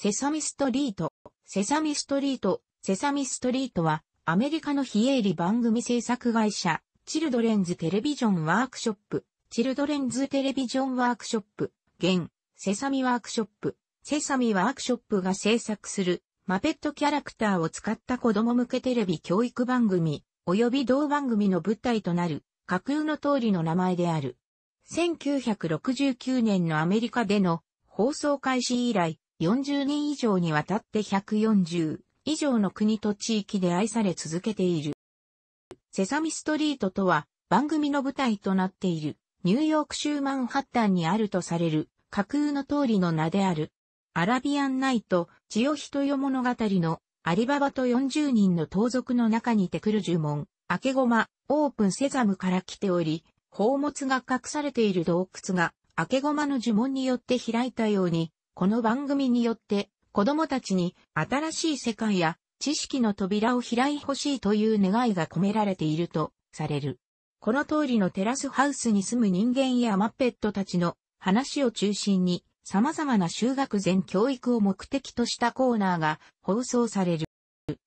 セサミストリート、セサミストリート、セサミストリートは、アメリカの非営利番組制作会社、チルドレンズテレビジョンワークショップ、チルドレンズテレビジョンワークショップ、現、セサミワークショップ、セサミワークショップが制作する、マペットキャラクターを使った子供向けテレビ教育番組、及び同番組の舞台となる、架空の通りの名前である。1969年のアメリカでの放送開始以来、40年以上にわたって140以上の国と地域で愛され続けている。セサミストリートとは番組の舞台となっているニューヨーク州マンハッタンにあるとされる架空の通りの名である。アラビアンナイト、千代人よ物語のアリババと40人の盗賊の中にてくる呪文、明けゴマ、オープンセザムから来ており、宝物が隠されている洞窟が明けゴマの呪文によって開いたようにこの番組によって子供たちに新しい世界や知識の扉を開いほしいという願いが込められているとされる。この通りのテラスハウスに住む人間やマッペットたちの話を中心に様々な修学前教育を目的としたコーナーが放送される。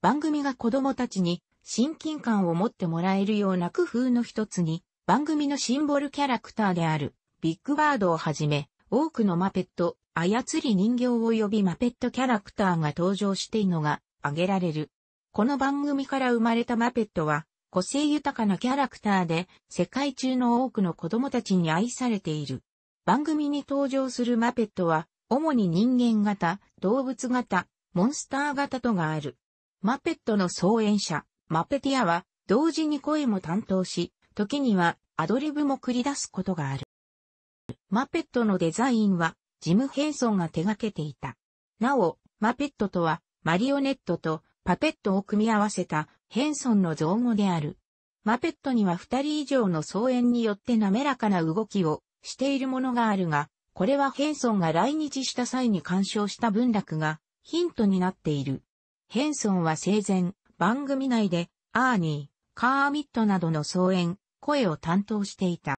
番組が子供たちに親近感を持ってもらえるような工夫の一つに番組のシンボルキャラクターであるビッグバードをはじめ多くのマペット、操り人形及びマペットキャラクターが登場しているのが挙げられる。この番組から生まれたマペットは、個性豊かなキャラクターで、世界中の多くの子供たちに愛されている。番組に登場するマペットは、主に人間型、動物型、モンスター型とがある。マペットの創演者、マペティアは、同時に声も担当し、時にはアドリブも繰り出すことがある。マペットのデザインは、ジム・ヘンソンが手掛けていた。なお、マペットとは、マリオネットとパペットを組み合わせたヘンソンの造語である。マペットには二人以上の総演によって滑らかな動きをしているものがあるが、これはヘンソンが来日した際に鑑賞した文楽がヒントになっている。ヘンソンは生前、番組内で、アーニー、カーミットなどの総演、声を担当していた。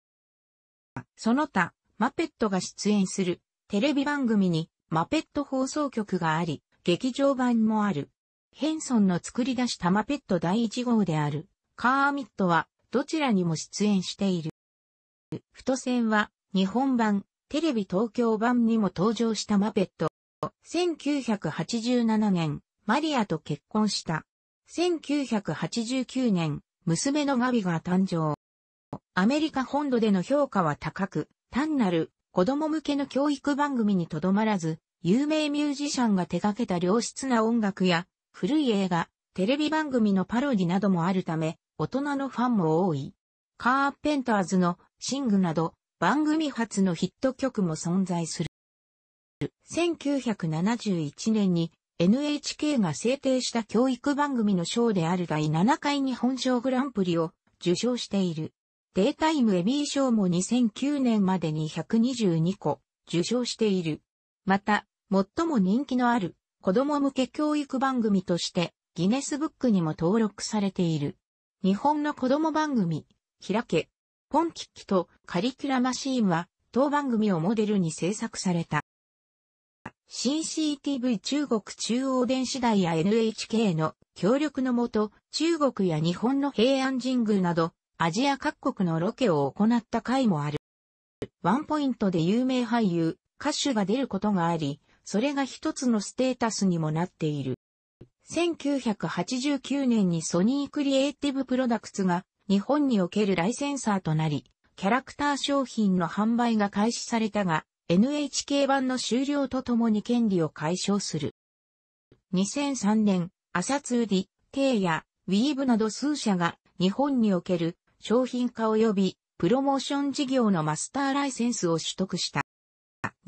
その他、マペットが出演するテレビ番組にマペット放送局があり、劇場版もある。ヘンソンの作り出したマペット第1号である、カーミットは、どちらにも出演している。太線は、日本版、テレビ東京版にも登場したマペット。1987年、マリアと結婚した。1989年、娘のガビが誕生。アメリカ本土での評価は高く、単なる子供向けの教育番組にとどまらず、有名ミュージシャンが手掛けた良質な音楽や、古い映画、テレビ番組のパロディなどもあるため、大人のファンも多い。カーペンターズのシングなど、番組初のヒット曲も存在する。1971年に NHK が制定した教育番組の賞である第7回日本賞グランプリを受賞している。デイタイムエミー賞も2009年までに122個受賞している。また、最も人気のある子供向け教育番組としてギネスブックにも登録されている。日本の子供番組、開け、ポンキッキとカリキュラマシーンは当番組をモデルに制作された。CCTV 中国中央電子台や NHK の協力のもと、中国や日本の平安神宮など、アジア各国のロケを行った回もある。ワンポイントで有名俳優、歌手が出ることがあり、それが一つのステータスにもなっている。1989年にソニークリエイティブプロダクツが日本におけるライセンサーとなり、キャラクター商品の販売が開始されたが、NHK 版の終了とともに権利を解消する。2003年、朝通り、テイや、ウィーブなど数社が日本における商品化及びプロモーション事業のマスターライセンスを取得した。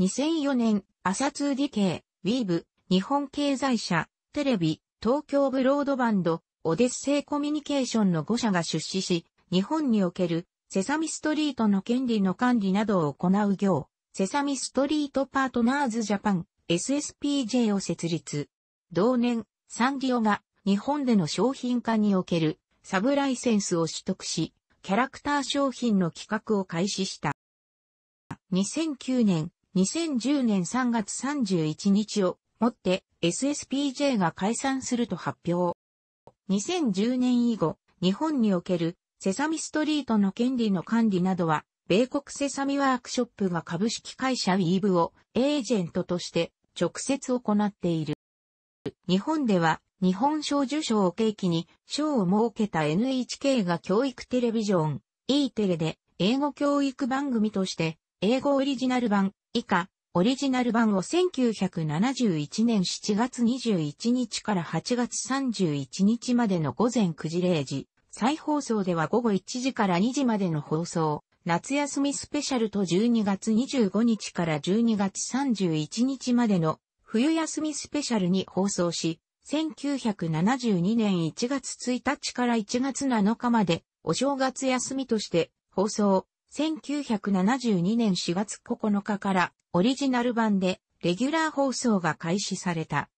2004年、朝通ディケイ、ウィーブ、日本経済社、テレビ、東京ブロードバンド、オデッセイコミュニケーションの5社が出資し、日本におけるセサミストリートの権利の管理などを行う業、セサミストリートパートナーズジャパン、SSPJ を設立。同年、サンディオが日本での商品化におけるサブライセンスを取得し、キャラクター商品の企画を開始した。2009年、2010年3月31日をもって SSPJ が解散すると発表。2010年以後、日本におけるセサミストリートの権利の管理などは、米国セサミワークショップが株式会社ウィーブをエージェントとして直接行っている。日本では日本賞受賞を契機に、賞を設けた NHK が教育テレビジョン、E テレで、英語教育番組として、英語オリジナル版、以下、オリジナル版を1971年7月21日から8月31日までの午前9時0時、再放送では午後1時から2時までの放送、夏休みスペシャルと12月25日から12月31日までの冬休みスペシャルに放送し、1972年1月1日から1月7日まで、お正月休みとして放送。1972年4月9日からオリジナル版でレギュラー放送が開始された。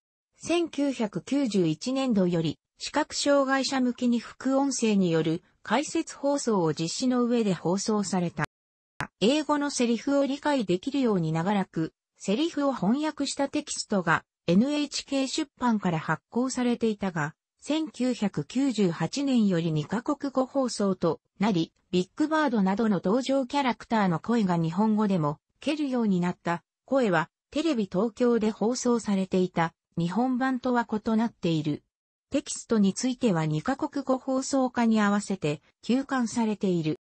1991年度より視覚障害者向きに副音声による解説放送を実施の上で放送された。英語のセリフを理解できるように長らく、セリフを翻訳したテキストが NHK 出版から発行されていたが、1998年より2カ国語放送となり、ビッグバードなどの登場キャラクターの声が日本語でも蹴るようになった声はテレビ東京で放送されていた日本版とは異なっている。テキストについては2カ国語放送化に合わせて休刊されている。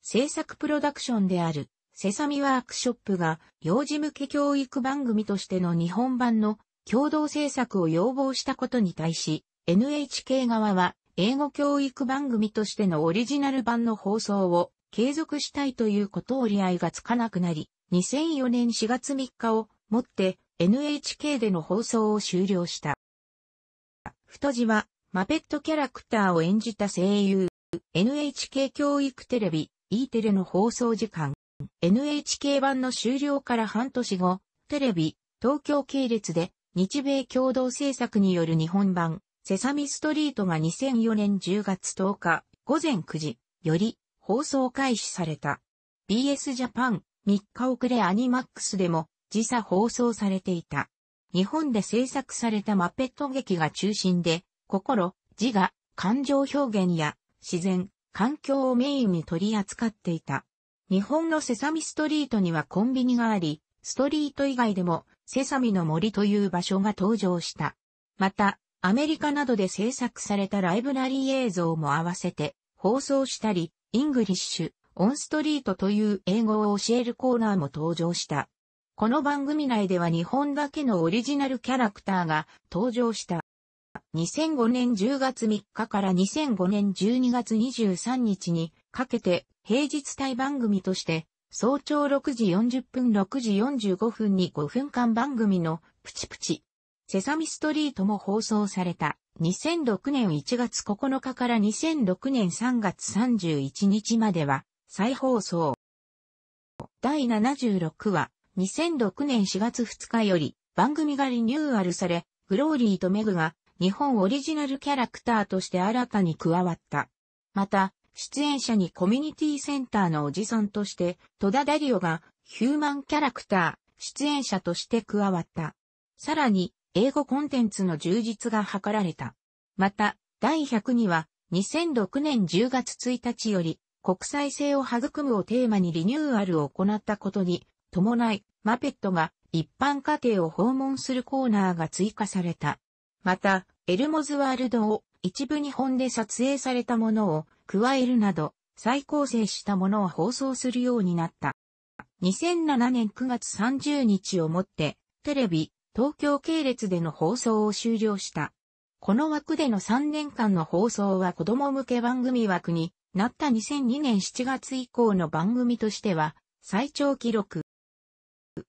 制作プロダクションであるセサミワークショップが幼児向け教育番組としての日本版の共同制作を要望したことに対し、NHK 側は英語教育番組としてのオリジナル版の放送を継続したいということ折り合いがつかなくなり、2004年4月3日をもって NHK での放送を終了した。太字はマペットキャラクターを演じた声優、NHK 教育テレビ、E テレの放送時間。NHK 版の終了から半年後、テレビ、東京系列で、日米共同制作による日本版、セサミストリートが2004年10月10日、午前9時、より、放送開始された。BS ジャパン、3日遅れアニマックスでも、時差放送されていた。日本で制作されたマペット劇が中心で、心、自我、感情表現や、自然、環境をメインに取り扱っていた。日本のセサミストリートにはコンビニがあり、ストリート以外でもセサミの森という場所が登場した。また、アメリカなどで制作されたライブラリー映像も合わせて放送したり、イングリッシュ、オンストリートという英語を教えるコーナーも登場した。この番組内では日本だけのオリジナルキャラクターが登場した。2005年10月3日から2005年12月23日にかけて平日帯番組として、早朝6時40分6時45分に5分間番組のプチプチ。セサミストリートも放送された2006年1月9日から2006年3月31日までは再放送。第76話2006年4月2日より番組がリニューアルされ、グローリーとメグが日本オリジナルキャラクターとして新たに加わった。また、出演者にコミュニティセンターのおじさんとして、戸田ダリオがヒューマンキャラクター、出演者として加わった。さらに、英語コンテンツの充実が図られた。また、第100には、2006年10月1日より、国際性を育むをテーマにリニューアルを行ったことに、伴い、マペットが一般家庭を訪問するコーナーが追加された。また、エルモズワールドを一部日本で撮影されたものを加えるなど再構成したものを放送するようになった。2007年9月30日をもってテレビ、東京系列での放送を終了した。この枠での3年間の放送は子供向け番組枠になった2002年7月以降の番組としては最長記録。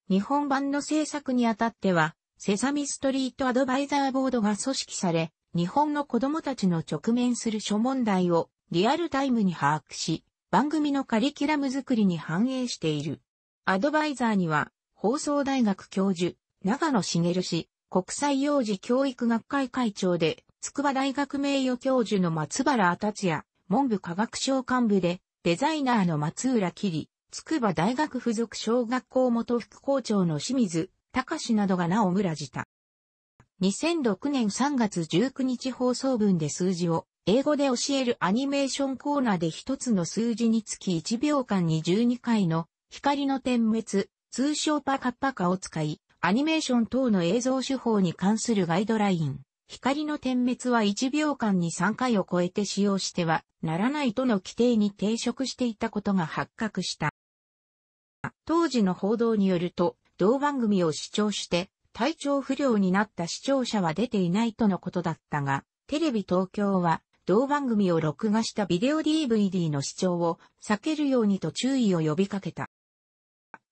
日本版の制作にあたっては、セサミストリートアドバイザーボードが組織され、日本の子供たちの直面する諸問題をリアルタイムに把握し、番組のカリキュラム作りに反映している。アドバイザーには、放送大学教授、長野茂氏、国際幼児教育学会会長で、筑波大学名誉教授の松原達也、文部科学省幹部で、デザイナーの松浦桐、筑波大学附属小学校元副校長の清水隆などが名を村じた。2006年3月19日放送分で数字を英語で教えるアニメーションコーナーで一つの数字につき1秒間に12回の光の点滅、通称パカッパカを使い、アニメーション等の映像手法に関するガイドライン、光の点滅は1秒間に3回を超えて使用してはならないとの規定に抵触していたことが発覚した。当時の報道によると、同番組を視聴して体調不良になった視聴者は出ていないとのことだったが、テレビ東京は同番組を録画したビデオ DVD の視聴を避けるようにと注意を呼びかけた。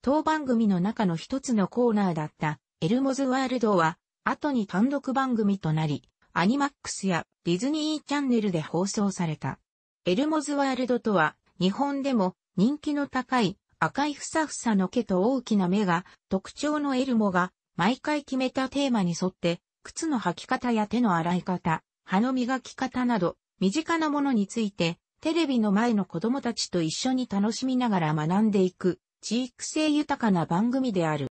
当番組の中の一つのコーナーだったエルモズワールドは後に単独番組となり、アニマックスやディズニーチャンネルで放送された。エルモズワールドとは日本でも人気の高い赤いふさふさの毛と大きな目が特徴のエルモが毎回決めたテーマに沿って、靴の履き方や手の洗い方、歯の磨き方など、身近なものについて、テレビの前の子供たちと一緒に楽しみながら学んでいく、地域性豊かな番組である。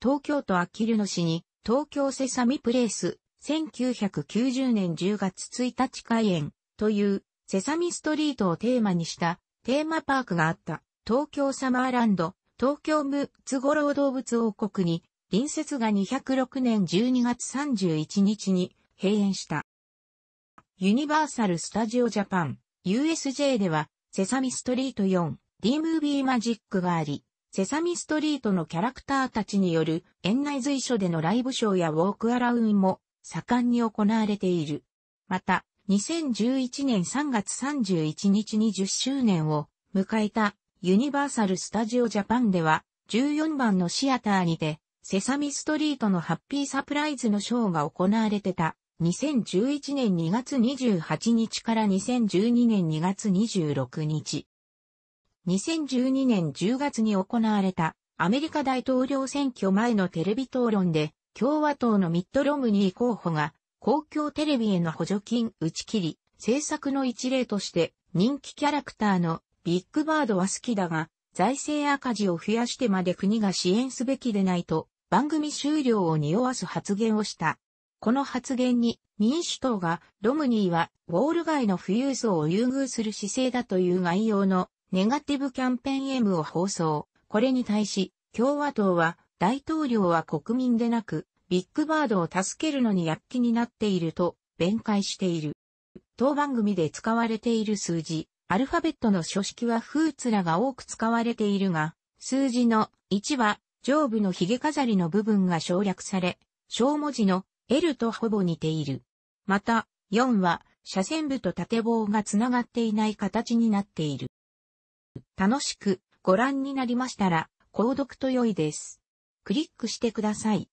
東京都あきる野市に、東京セサミプレイス、1990年10月1日開園、という、セサミストリートをテーマにした、テーマパークがあった、東京サマーランド、東京ムツゴロウ動物王国に、隣接が206年12月31日に閉園した。ユニバーサル・スタジオ・ジャパン、USJ では、セサミストリート4、D ムービーマジックがあり、セサミストリートのキャラクターたちによる園内随所でのライブショーやウォークアラウンも盛んに行われている。また、2011年3月31日に10周年を迎えたユニバーサル・スタジオ・ジャパンでは、14番のシアターにて、セサミストリートのハッピーサプライズのショーが行われてた。2011年2月28日から2012年2月26日。2012年10月に行われたアメリカ大統領選挙前のテレビ討論で共和党のミッドロムニー候補が公共テレビへの補助金打ち切り政策の一例として人気キャラクターのビッグバードは好きだが、財政赤字を増やしてまで国が支援すべきでないと、番組終了を匂わす発言をした。この発言に民主党がロムニーはウォール街の富裕層を優遇する姿勢だという概要のネガティブキャンペーン M を放送。これに対し共和党は大統領は国民でなくビッグバードを助けるのに躍起になっていると弁解している。当番組で使われている数字アルファベットの書式はフーツらが多く使われているが、数字の1は上部の髭飾りの部分が省略され、小文字の L とほぼ似ている。また、4は斜線部と縦棒がつながっていない形になっている。楽しくご覧になりましたら、購読と良いです。クリックしてください。